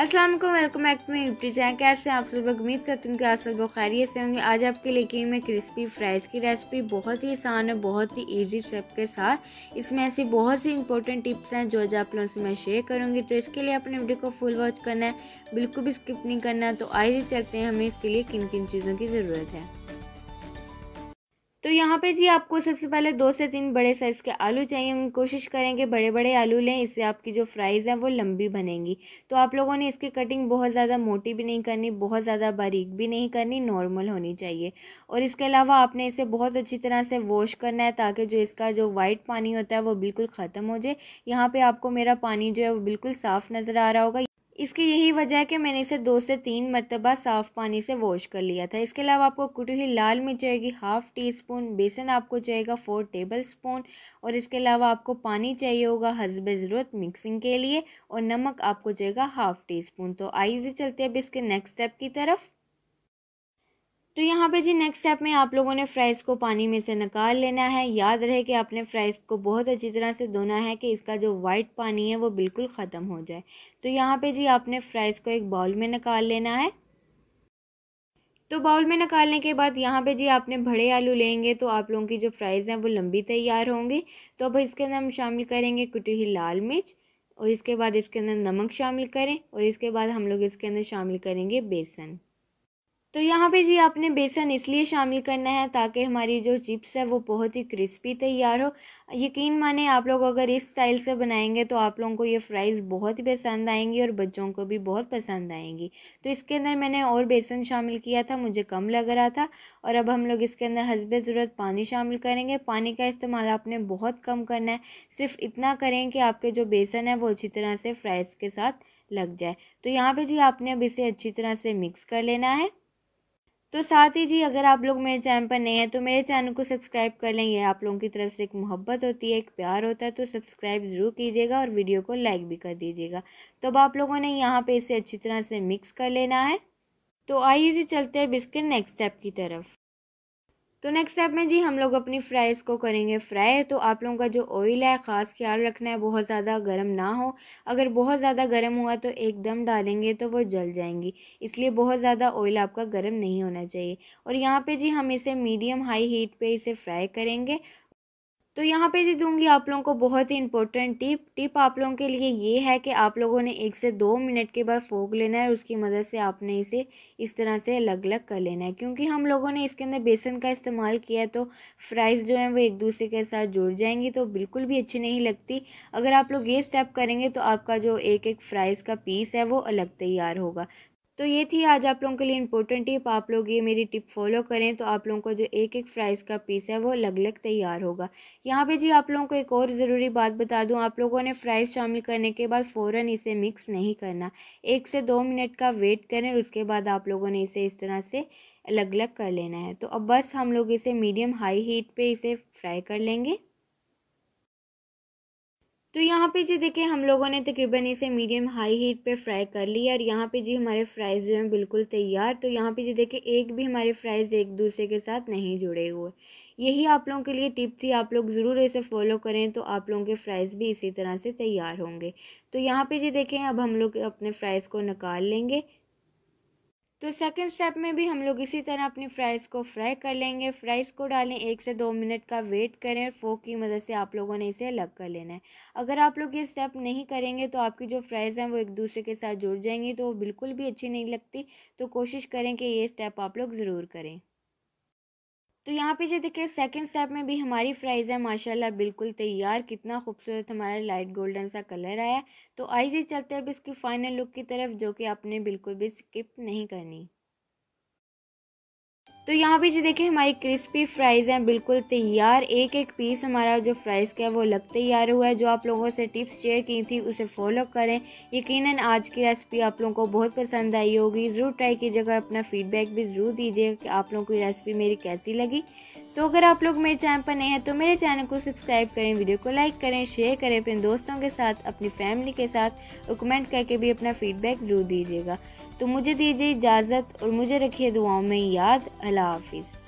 Aslam welcome back to my YouTube channel कैसे हैं आप सब लोग उम्मीद करती हूँ कि आप सब खैरियत से होंगे आज आपके लेके मैं क्रिस्पी फ्राइज़ की रेसिपी बहुत ही आसान है बहुत ही इजी स्टेप के साथ इसमें ऐसी बहुत सी इंपॉर्टेंट टिप्स हैं जो आज आप लोगों से मैं शेयर करूँगी तो इसके लिए अपने वीडियो को फुल वॉच करना है बिल्कुल भी स्किप नहीं करना है तो आइए चलते हैं हमें इसके लिए किन किन चीज़ों की ज़रूरत है तो यहाँ पे जी आपको सबसे पहले दो से तीन बड़े साइज़ के आलू चाहिए हम कोशिश करेंगे बड़े बड़े आलू लें इससे आपकी जो फ्राइज़ हैं वो लंबी बनेंगी तो आप लोगों ने इसकी कटिंग बहुत ज़्यादा मोटी भी नहीं करनी बहुत ज़्यादा बारीक भी नहीं करनी नॉर्मल होनी चाहिए और इसके अलावा आपने इसे बहुत अच्छी तरह से वॉश करना है ताकि जो इसका जो वाइट पानी होता है वो बिल्कुल ख़त्म हो जाए यहाँ पर आपको मेरा पानी जो है वो बिल्कुल साफ़ नज़र आ रहा होगा इसकी यही वजह है कि मैंने इसे दो से तीन मरतबा साफ़ पानी से वॉश कर लिया था इसके अलावा आपको कुटी हुई लाल मिर्च जाएगी हाफ़ टी स्पून बेसन आपको चाहिएगा फ़ोर टेबल स्पून और इसके अलावा आपको पानी चाहिए होगा हसब ज़रूरत मिक्सिंग के लिए और नमक आपको चाहिएगा हाफ़ टी स्पून तो आइए चलते अब इसके नेक्स्ट स्टेप की तरफ तो यहाँ पे जी नेक्स्ट स्टेप में आप लोगों ने फ्राइज़ को पानी में से निकाल लेना है याद रहे कि आपने फ्राइज़ को बहुत अच्छी तरह से धोना है कि इसका जो वाइट पानी है वो बिल्कुल ख़त्म हो जाए तो यहाँ पे जी आपने फ्राइज़ को एक बाउल में निकाल लेना है तो बाउल में निकालने के बाद यहाँ पे जी आपने भड़े आलू लेंगे तो आप लोगों की जो फ्राइज़ हैं वो लंबी तैयार होंगी तो अब इसके अंदर हम शामिल करेंगे कुटही लाल मिर्च और इसके बाद इसके अंदर नमक शामिल करें और इसके बाद हम लोग इसके अंदर शामिल करेंगे बेसन तो यहाँ पे जी आपने बेसन इसलिए शामिल करना है ताकि हमारी जो चिप्स है वो बहुत ही क्रिस्पी तैयार हो यकीन माने आप लोग अगर इस स्टाइल से बनाएंगे तो आप लोगों को ये फ्राइज़ बहुत ही पसंद आएंगी और बच्चों को भी बहुत पसंद आएंगी तो इसके अंदर मैंने और बेसन शामिल किया था मुझे कम लग रहा था और अब हम लोग इसके अंदर हसब ज़रूरत पानी शामिल करेंगे पानी का इस्तेमाल आपने बहुत कम करना है सिर्फ इतना करें कि आपके जो बेसन है वो अच्छी तरह से फ्राइज़ के साथ लग जाए तो यहाँ पर जी आपने अब इसे अच्छी तरह से मिक्स कर लेना है तो साथ ही जी अगर आप लोग मेरे चैनल पर नए हैं तो मेरे चैनल को सब्सक्राइब कर लेंगे आप लोगों की तरफ से एक मोहब्बत होती है एक प्यार होता है तो सब्सक्राइब ज़रूर कीजिएगा और वीडियो को लाइक भी कर दीजिएगा तो अब आप लोगों ने यहाँ पे इसे अच्छी तरह से मिक्स कर लेना है तो आइए जी चलते हैं बिस्किट नेक्स्ट स्टेप की तरफ तो नेक्स्ट स्टेप में जी हम लोग अपनी फ्राइज़ को करेंगे फ्राई तो आप लोगों का जो ऑयल है ख़ास ख्याल रखना है बहुत ज़्यादा गर्म ना हो अगर बहुत ज़्यादा गर्म हुआ तो एकदम डालेंगे तो वो जल जाएंगी इसलिए बहुत ज़्यादा ऑयल आपका गर्म नहीं होना चाहिए और यहाँ पे जी हम इसे मीडियम हाई हीट पे इसे फ्राई करेंगे तो यहाँ पे जी दूंगी आप लोगों को बहुत ही इंपॉर्टेंट टिप टिप आप लोगों के लिए ये है कि आप लोगों ने एक से दो मिनट के बाद फोक लेना है और उसकी मदद से आपने इसे इस तरह से अलग अलग कर लेना है क्योंकि हम लोगों ने इसके अंदर बेसन का इस्तेमाल किया है तो फ्राइज़ जो है वो एक दूसरे के साथ जुड़ जाएंगी तो बिल्कुल भी अच्छी नहीं लगती अगर आप लोग ये स्टेप करेंगे तो आपका जो एक एक फ्राइज़ का पीस है वो अलग तैयार होगा तो ये थी आज आप लोगों के लिए इंपॉर्टेंट टिप आप लोग ये मेरी टिप फॉलो करें तो आप लोगों को जो एक एक फ्राइज़ का पीस है वो अलग अलग तैयार होगा यहाँ पे जी आप लोगों को एक और ज़रूरी बात बता दूँ आप लोगों ने फ्राइज़ शामिल करने के बाद फ़ौर इसे मिक्स नहीं करना एक से दो मिनट का वेट करें उसके बाद आप लोगों ने इसे इस तरह से अलग अलग कर लेना है तो अब बस हम लोग इसे मीडियम हाई हीट पर इसे फ्राई कर लेंगे तो यहाँ पे जी देखिए हम लोगों ने तकरीबन इसे मीडियम हाई हीट पे फ्राई कर लिया और यहाँ पे जी हमारे फ्राइज़ जो हैं बिल्कुल तैयार तो यहाँ पे जी देखिए एक भी हमारे फ्राइज़ एक दूसरे के साथ नहीं जुड़े हुए यही आप लोगों के लिए टिप थी आप लोग ज़रूर इसे फॉलो करें तो आप लोगों के फ्राइज़ भी इसी तरह से तैयार होंगे तो यहाँ पर जी देखें अब हम लोग अपने फ्राइज़ को निकाल लेंगे तो सेकंड स्टेप में भी हम लोग इसी तरह अपनी फ्राइज़ को फ्राई कर लेंगे फ्राइज़ को डालें एक से दो मिनट का वेट करें फोक की मदद से आप लोगों ने इसे अलग कर लेना है अगर आप लोग ये स्टेप नहीं करेंगे तो आपकी जो फ्राइज़ हैं वो एक दूसरे के साथ जुड़ जाएंगी तो वो बिल्कुल भी अच्छी नहीं लगती तो कोशिश करें कि ये स्टेप आप लोग ज़रूर करें तो यहाँ पे जो देखिए सेकंड स्टेप में भी हमारी फ्राइज़ है माशाल्लाह बिल्कुल तैयार कितना खूबसूरत हमारा लाइट गोल्डन सा कलर आया तो आइए चलते हैं अब इसकी फ़ाइनल लुक की तरफ जो कि आपने बिल्कुल भी स्किप नहीं करनी तो यहाँ पे जी देखें हमारी क्रिस्पी फ्राइज़ हैं बिल्कुल तैयार एक एक पीस हमारा जो फ्राइज़ का है वो लग तैयार हुआ है जो आप लोगों से टिप्स शेयर की थी उसे फॉलो करें यकीनन आज की रेसिपी आप लोगों को बहुत पसंद आई होगी ज़रूर ट्राई कीजिएगा अपना फीडबैक भी ज़रूर दीजिए कि आप लोगों को रेसिपी मेरी कैसी लगी तो अगर आप लोग मेरे चैनल पर नए हैं तो मेरे चैनल को सब्सक्राइब करें वीडियो को लाइक करें शेयर करें अपने दोस्तों के साथ अपनी फैमिली के साथ और कमेंट करके भी अपना फीडबैक ज़रूर दीजिएगा तो मुझे दीजिए इजाज़त और मुझे रखिए दुआओं में याद अल्लाह हाफिज़